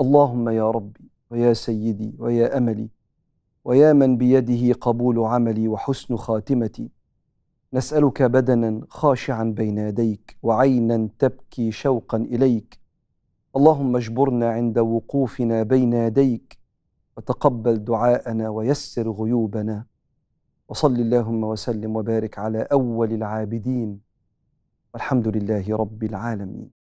اللهم يا ربي ويا سيدي ويا املي ويا من بيده قبول عملي وحسن خاتمتي نسالك بدنا خاشعا بين يديك وعينا تبكي شوقا اليك اللهم اجبرنا عند وقوفنا بين يديك وتقبل دعاءنا ويسر غيوبنا وصل اللهم وسلم وبارك على اول العابدين والحمد لله رب العالمين